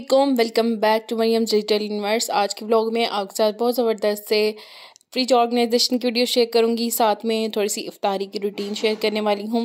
अल्लाम welcome back to Mariam digital universe आज के ब्लॉग में आपके साथ बहुत ज़बरदस्त से फ्रिज ऑर्गेनाइजेशन की वीडियो शेयर करूंगी साथ में थोड़ी सी इफ्तारी की रूटीन शेयर करने वाली हूँ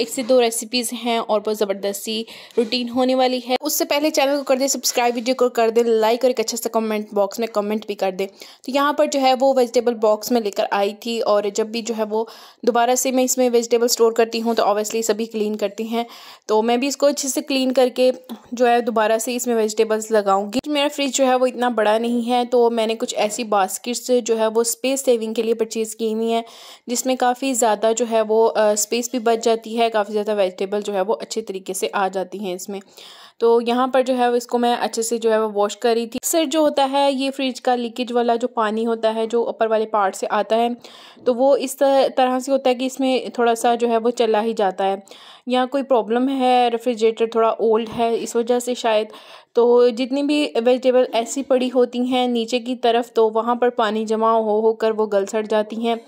एक से दो रेसिपीज़ हैं और बहुत ज़बरदस्ती रूटीन होने वाली है उससे पहले चैनल को कर दें सब्सक्राइब वीडियो को कर दें लाइक और एक अच्छा सा कमेंट बॉक्स में कमेंट भी कर दें तो यहाँ पर जो है वो वेजिटेबल बॉक्स में लेकर आई थी और जब भी जो है वो दोबारा से मैं इसमें वेजिटेबल स्टोर करती हूँ तो ऑब्वियसली सभी क्लीन करती हैं तो मैं भी इसको अच्छे से क्लीन करके जो है दोबारा से इसमें वेजिटेबल्स लगाऊंगी मेरा फ्रिज जो है वो इतना बड़ा नहीं है तो मैंने कुछ ऐसी बास्किट्स जो है वो स्पेस सेविंग के लिए परचेज़ की हुई हैं जिसमें काफ़ी ज़्यादा जो है वो स्पेस भी बच जाती है काफ़ी ज़्यादा वेजिटेबल जो है वो अच्छे तरीके से आ जाती हैं इसमें तो यहाँ पर जो है इसको मैं अच्छे से जो है वो वॉश कर रही थी सर जो होता है ये फ्रिज का लीकेज वाला जो पानी होता है जो ऊपर वाले पार्ट से आता है तो वो इस तरह से होता है कि इसमें थोड़ा सा जो है वो चला ही जाता है या कोई प्रॉब्लम है रेफ्रिजरेटर थोड़ा ओल्ड है इस वजह से शायद तो जितनी भी वेजिटेबल ऐसी पड़ी होती हैं नीचे की तरफ तो वहाँ पर पानी जमा हो होकर वो गल सड़ जाती हैं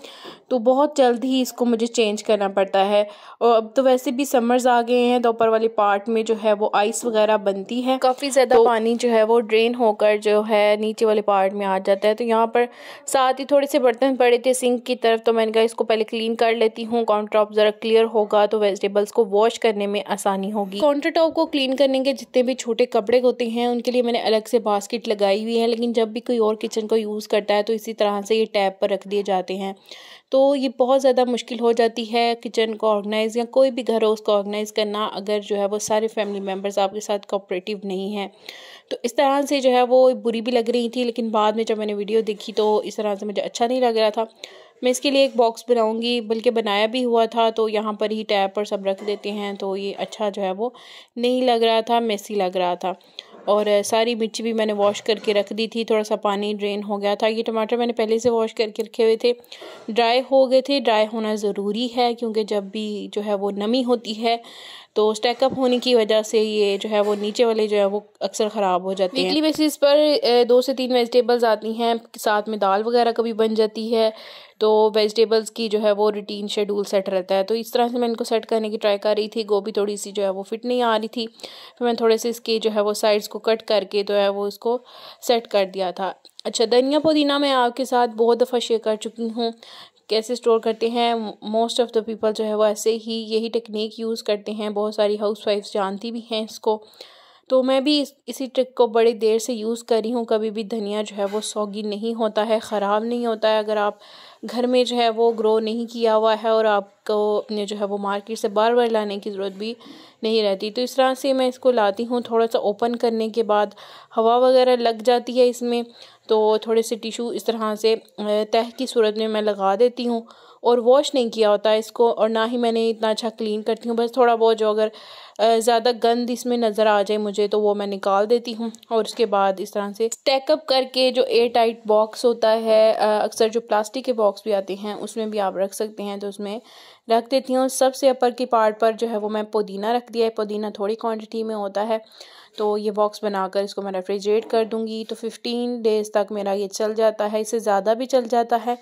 तो बहुत जल्द ही इसको मुझे चेंज करना पड़ता है और अब तो वैसे भी समर्स आ गए हैं दोपहर वाले पार्ट में जो है वो आइस वगैरह बनती है काफ़ी ज़्यादा तो पानी जो है वो ड्रेन होकर जो है नीचे वाले पार्ट में आ जाता है तो यहाँ पर साथ ही थोड़े से बर्तन पड़े थे सिंक की तरफ तो मैंने कहा इसको पहले क्लीन कर लेती हूँ काउंटर टॉप ज़रा क्लियर होगा तो वेजिटेबल्स को वॉश करने में आसानी होगी काउंटर टॉप को क्लीन करने के जितने भी छोटे कपड़े होते हैं उनके लिए मैंने अलग से बास्केट लगाई हुई है लेकिन जब भी कोई और किचन को यूज़ करता है तो इसी तरह से ये टैब पर रख दिए जाते हैं तो ये बहुत ज़्यादा मुश्किल हो जाती है किचन को ऑर्गेनाइज़ या कोई भी घर हो उसको ऑर्गेनाइज़ करना अगर जो है वो सारे फैमिली मेम्बर्स आपके साथ कोऑपरेटिव नहीं हैं तो इस तरह से जो है वो बुरी भी लग रही थी लेकिन बाद में जब मैंने वीडियो देखी तो इस तरह से मुझे अच्छा नहीं लग रहा था मैं इसके लिए एक बॉक्स बनाऊंगी बल्कि बनाया भी हुआ था तो यहाँ पर ही टैब पर सब रख देते हैं तो ये अच्छा जो है वो नहीं लग रहा था मेसी लग रहा था और सारी मिर्ची भी मैंने वॉश करके रख दी थी थोड़ा सा पानी ड्रेन हो गया था ये टमाटर मैंने पहले से वॉश करके रखे हुए थे ड्राई हो गए थे ड्राई होना ज़रूरी है क्योंकि जब भी जो है वो नमी होती है तो स्टैकअप होने की वजह से ये जो है वो नीचे वाले जो है वो अक्सर ख़राब हो जाते हैं वीकली बेसिस पर दो से तीन वेजिटेबल्स आती हैं साथ में दाल वगैरह कभी बन जाती है तो वेजिटेबल्स की जो है वो रूटीन शेड्यूल सेट रहता है तो इस तरह से मैं इनको सेट करने की ट्राई कर रही थी गोभी थोड़ी सी जो है वो फिट नहीं आ रही थी फिर मैं थोड़े से इसके जो है वो साइड्स को कट करके जो तो है वो इसको सेट कर दिया था अच्छा धनिया पुदीना मैं आपके साथ बहुत दफ़ा शेयर कर चुकी हूँ कैसे स्टोर करते हैं मोस्ट ऑफ़ द पीपल जो है वो ऐसे ही यही टेक्निक यूज़ करते हैं बहुत सारी हाउस जानती भी हैं इसको तो मैं भी इस, इसी ट्रिक को बड़ी देर से यूज़ करी हूँ कभी भी धनिया जो है वो सौगी नहीं होता है ख़राब नहीं होता है अगर आप घर में जो है वो ग्रो नहीं किया हुआ है और आपको अपने जो है वो मार्केट से बार बार लाने की ज़रूरत भी नहीं रहती तो इस तरह से मैं इसको लाती हूँ थोड़ा सा ओपन करने के बाद हवा वगैरह लग जाती है इसमें तो थोड़े से टिशू इस तरह से तह की सूरत में मैं लगा देती हूँ और वॉश नहीं किया होता इसको और ना ही मैंने इतना अच्छा क्लीन करती हूँ बस थोड़ा बहुत जो अगर ज़्यादा गंद इसमें नज़र आ जाए मुझे तो वो मैं निकाल देती हूँ और उसके बाद इस तरह से स्टैकअप करके जो एयर टाइट बॉक्स होता है अक्सर जो प्लास्टिक के बॉक्स भी आते हैं उसमें भी आप रख सकते हैं तो उसमें रख देती हूँ सबसे अपर के पार्ट पर जो है वो मैं पुदीना रख दिया है पुदीना थोड़ी क्वान्टिटी में होता है तो ये बॉक्स बनाकर इसको मैं रेफ्रिजरेट कर दूँगी तो फिफ्टीन डेज़ तक मेरा ये चल जाता है इससे ज़्यादा भी चल जाता है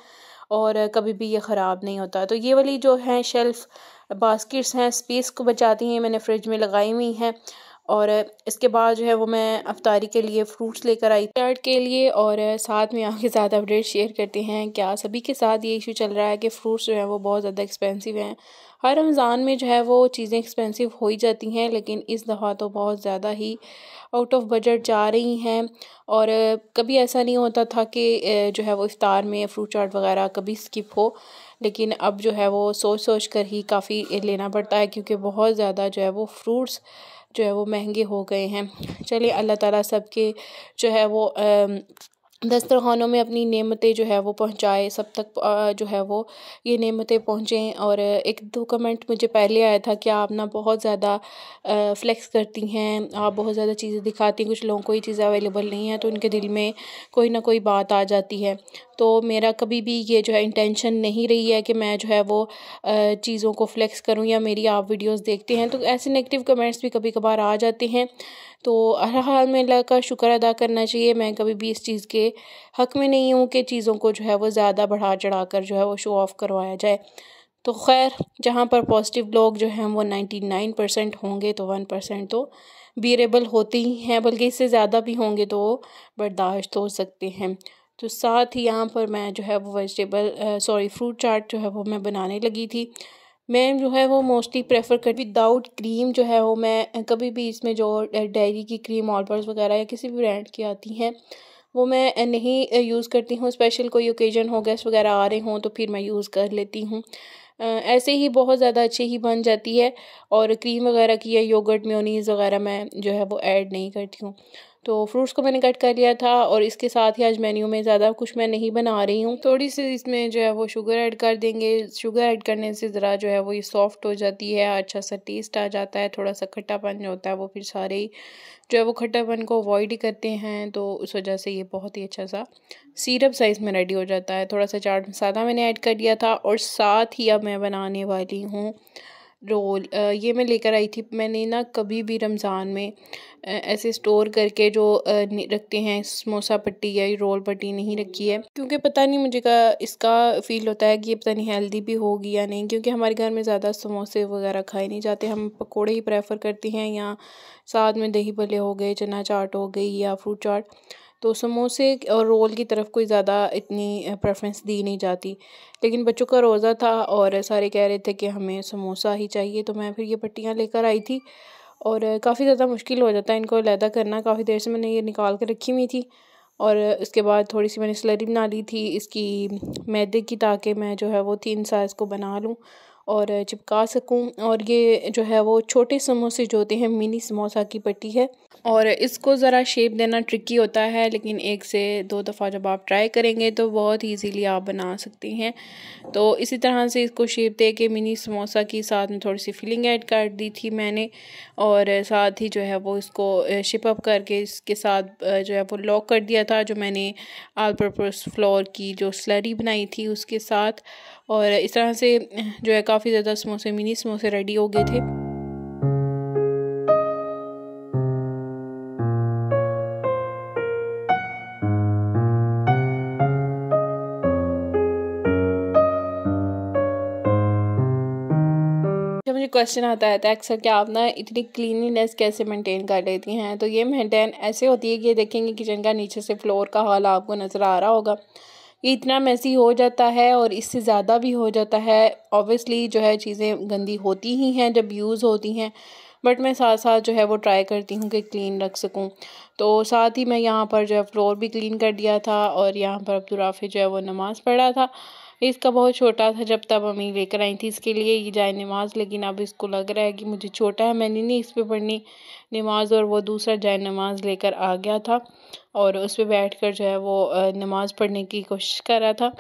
और कभी भी ये ख़राब नहीं होता तो ये वाली जो है शेल्फ़ बास्किट्स हैं स्पेस को बचाती हैं मैंने फ्रिज में लगाई हुई हैं और इसके बाद जो है वो मैं अफ्तारी के लिए फ्रूट्स लेकर आई चार्ट के लिए और साथ में आपके साथ अपडेट शेयर करते हैं क्या सभी के साथ ये इशू चल रहा है कि फ्रूट्स जो है वो बहुत ज़्यादा एक्सपेंसिव हैं हर रमज़ान में जो है वो चीज़ें एक्सपेंसिव हो ही जाती हैं लेकिन इस दफ़ा तो बहुत ज़्यादा ही आउट ऑफ बजट जा रही हैं और कभी ऐसा नहीं होता था कि जो है वो इफ़ार में फ्रूट चाट वगैरह कभी स्किप हो लेकिन अब जो है वो सोच सोच कर ही काफ़ी लेना पड़ता है क्योंकि बहुत ज़्यादा जो है वो फ्रूट्स जो है वो महंगे हो गए हैं चलिए अल्लाह ताला सबके जो है वो दस्तरखानों में अपनी नेमतें जो है वो पहुंचाए सब तक जो है वो ये नेमतें पहुंचें और एक दो कमेंट मुझे पहले आया था कि आप ना बहुत ज़्यादा फ्लेक्स करती हैं आप बहुत ज़्यादा चीज़ें दिखाती हैं कुछ लोगों को ये चीज़ें अवेलेबल नहीं है तो उनके दिल में कोई ना कोई बात आ जाती है तो मेरा कभी भी ये जो है इंटेंशन नहीं रही है कि मैं जो है वो चीज़ों को फ्लेक्स करूँ या मेरी आप वीडियोस देखते हैं तो ऐसे नेगेटिव कमेंट्स भी कभी कभार आ जाते हैं तो हर हाल में अल्लाह का शुक्र अदा करना चाहिए मैं कभी भी इस चीज़ के हक़ में नहीं हूँ कि चीज़ों को जो है वो ज़्यादा बढ़ा चढ़ा कर जो है वो शो ऑफ़ करवाया जाए तो खैर जहाँ पर पॉजिटिव लोग जो हैं वो नाइन्टी नाइन परसेंट होंगे तो वन परसेंट तो बीरेबल होते ही हैं बल्कि इससे ज़्यादा भी होंगे तो बर्दाश्त हो सकते हैं तो साथ ही यहाँ पर मैं जो है वो वेजिटेबल सॉरी फ्रूट चाट जो है वो मैं बनाने लगी थी मैं जो है वो मोस्टली प्रेफर करती विदाउट क्रीम जो है वो मैं कभी भी इसमें जो डेयरी की क्रीम ऑलपर्स वगैरह या किसी भी ब्रांड की आती हैं वो मैं नहीं यूज़ करती हूँ स्पेशल कोई ओकेजन हो गेस्ट वगैरह आ रहे हों तो फिर मैं यूज़ कर लेती हूँ ऐसे ही बहुत ज़्यादा अच्छी ही बन जाती है और क्रीम वगैरह की या योगर्ट म्योनीज़ वगैरह मैं जो है वो ऐड नहीं करती हूँ तो फ्रूट्स को मैंने कट कर लिया था और इसके साथ ही आज मेन्यू में ज़्यादा कुछ मैं नहीं बना रही हूँ थोड़ी सी इसमें जो है वो शुगर ऐड कर देंगे शुगर ऐड करने से ज़रा जो है वो ये सॉफ्ट हो जाती है अच्छा सा टेस्ट आ जाता है थोड़ा सा खट्टापन जो होता है वो फिर सारे जो है वो खट्टापन को अवॉइड ही करते हैं तो उस वजह से ये बहुत ही अच्छा सा सीरप साइज़ में रेडी हो जाता है थोड़ा सा चाट मसाला मैंने ऐड कर दिया था और साथ ही अब मैं बनाने वाली हूँ रोल ये मैं लेकर आई थी मैंने ना कभी भी रमज़ान में ऐसे स्टोर करके जो रखते हैं समोसा पट्टी या रोल पट्टी नहीं रखी है क्योंकि पता नहीं मुझे का इसका फील होता है कि ये पता नहीं हेल्दी भी होगी या नहीं क्योंकि हमारे घर में ज़्यादा समोसे वगैरह खाए नहीं जाते हम पकोड़े ही प्रेफर करते हैं या साथ में दही भले हो गए चना चाट हो गई या फ्रूट चाट तो समोसे और रोल की तरफ कोई ज़्यादा इतनी प्रेफरेंस दी नहीं जाती लेकिन बच्चों का रोज़ा था और सारे कह रहे थे कि हमें समोसा ही चाहिए तो मैं फिर ये पट्टियाँ लेकर आई थी और काफ़ी ज़्यादा मुश्किल हो जाता है इनको अलहदा करना काफ़ी देर से मैंने ये निकाल कर रखी हुई थी और उसके बाद थोड़ी सी मैंने स्लरी बना ली थी इसकी मैदे की ताकि मैं जो है वो तीन साइज़ को बना लूँ और चिपका सकूँ और ये जो है वो छोटे समोसे जो होते हैं मिनी समोसा की पट्टी है और इसको ज़रा शेप देना ट्रिकी होता है लेकिन एक से दो दफ़ा जब आप ट्राई करेंगे तो बहुत ईजीली आप बना सकती हैं तो इसी तरह से इसको शेप दे के मिनी समोसा की साथ में थोड़ी सी फिलिंग ऐड कर दी थी मैंने और साथ ही जो है वो इसको शिप अप करके इसके साथ जो है वो लॉक कर दिया था जो मैंने आल पर्पज़ फ्लोर की जो स्लरी बनाई थी उसके साथ और इस तरह से जो है काफ़ी ज़्यादा समोसे मिनी समोसे रेडी हो गए थे भी क्वेश्चन आता रहता है अक्सर क्या आप ना इतनी क्लीनिनेस कैसे मेंटेन कर लेती हैं तो ये मेंटेन ऐसे होती है कि देखेंगे किचन का नीचे से फ्लोर का हॉल आपको नज़र आ रहा होगा ये इतना मैसी हो जाता है और इससे ज़्यादा भी हो जाता है ऑब्वियसली जो है चीज़ें गंदी होती ही हैं जब यूज़ होती हैं बट मैं साथ साथ जो है वो ट्राई करती हूँ कि क्लीन रख सकूँ तो साथ ही मैं यहाँ पर जो है फ्लोर भी क्लीन कर दिया था और यहाँ पर अब्दुलराफी जो है वो नमाज़ पढ़ा था इसका बहुत छोटा था जब तब मम्मी लेकर आई थी इसके लिए ये जाए नमाज लेकिन अब इसको लग रहा है कि मुझे छोटा है मैंने नहीं इस पर पढ़नी नमाज और वो दूसरा जाए नमाज लेकर आ गया था और उस पर बैठ कर जो है वो नमाज पढ़ने की कोशिश कर रहा था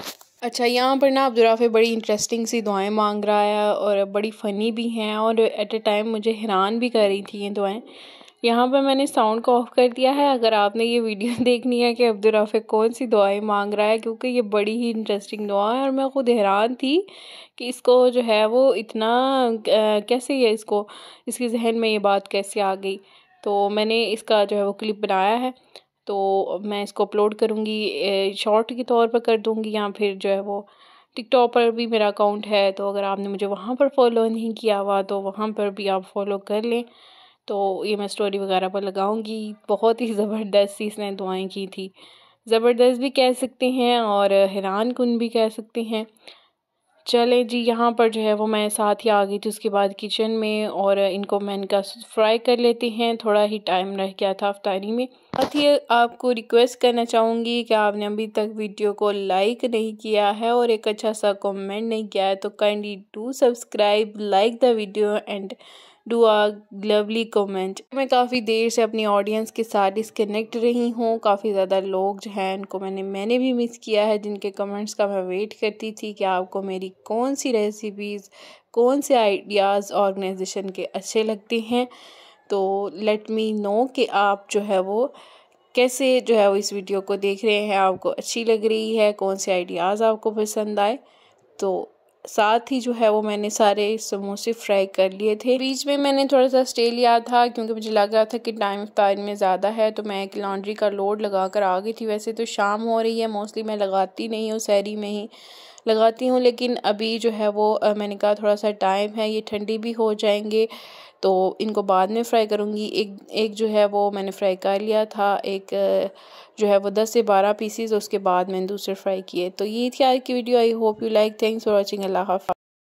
अच्छा यहाँ पर ना अब्दुलराफ़े बड़ी इंटरेस्टिंग सी दुआएं मांग रहा है और बड़ी फ़नी भी हैं और एट ए टाइम मुझे हैरान भी कर रही थी ये दुआएं यहाँ पर मैंने साउंड को ऑफ कर दिया है अगर आपने ये वीडियो देखनी है कि अब्दुलराफिक कौन सी दुआएं मांग रहा है क्योंकि ये बड़ी ही इंटरेस्टिंग दुआ है और मैं खुद हैरान थी कि इसको जो है वो इतना कैसे है इसको इसके जहन में ये बात कैसे आ गई तो मैंने इसका जो है वो क्लिप बनाया है तो मैं इसको अपलोड करूँगी शॉर्ट के तौर पर कर दूँगी या फिर जो है वो टिकटॉक पर भी मेरा अकाउंट है तो अगर आपने मुझे वहाँ पर फॉलो नहीं किया हुआ तो वहाँ पर भी आप फॉलो कर लें तो ये मैं स्टोरी वगैरह पर लगाऊंगी बहुत ही ज़बरदस्त इसने दुआएं की थी ज़बरदस्त भी कह सकते हैं और हैरान कन भी कह सकते हैं चलें जी यहाँ पर जो है वो मैं साथ ही आ गई थी उसके बाद किचन में और इनको मैं इनका फ्राई कर लेते हैं थोड़ा ही टाइम रह गया था अफ्तारी में साथ ही आपको रिक्वेस्ट करना चाहूँगी कि आपने अभी तक वीडियो को लाइक नहीं किया है और एक अच्छा सा कमेंट नहीं किया है तो kindly do subscribe like the video and do a lovely comment मैं काफ़ी देर से अपनी ऑडियंस के साथ डिसकनेक्ट रही हूँ काफ़ी ज़्यादा लोग जो हैं इनको मैंने मैंने भी मिस किया है जिनके कमेंट्स का मैं वेट करती थी कि आपको मेरी कौन सी रेसिपीज़ कौन से आइडियाज़ ऑर्गेनाइजेशन के अच्छे लगते हैं तो लेट मी नो कि आप जो है वो कैसे जो है वो इस वीडियो को देख रहे हैं आपको अच्छी लग रही है कौन से आइडियाज़ आपको पसंद आए तो साथ ही जो है वो मैंने सारे समोसे फ्राई कर लिए थे बीच में मैंने थोड़ा सा स्टे लिया था क्योंकि मुझे लग रहा था कि टाइम इफ्तार में ज़्यादा है तो मैं एक लॉन्ड्री का लोड लगा कर आ गई थी वैसे तो शाम हो रही है मोस्टली मैं लगाती नहीं हूँ सैरी में ही लगाती हूँ लेकिन अभी जो है वो मैंने कहा थोड़ा सा टाइम है ये ठंडी भी हो जाएंगे तो इनको बाद में फ्राई करूँगी एक एक जो है वो मैंने फ्राई कर लिया था एक जो है वो दस से बारह पीसीज उसके बाद मैंने दूसरे फ्राई किए तो ये थी आज की video I hope you like thanks for watching अल्लाह हाफ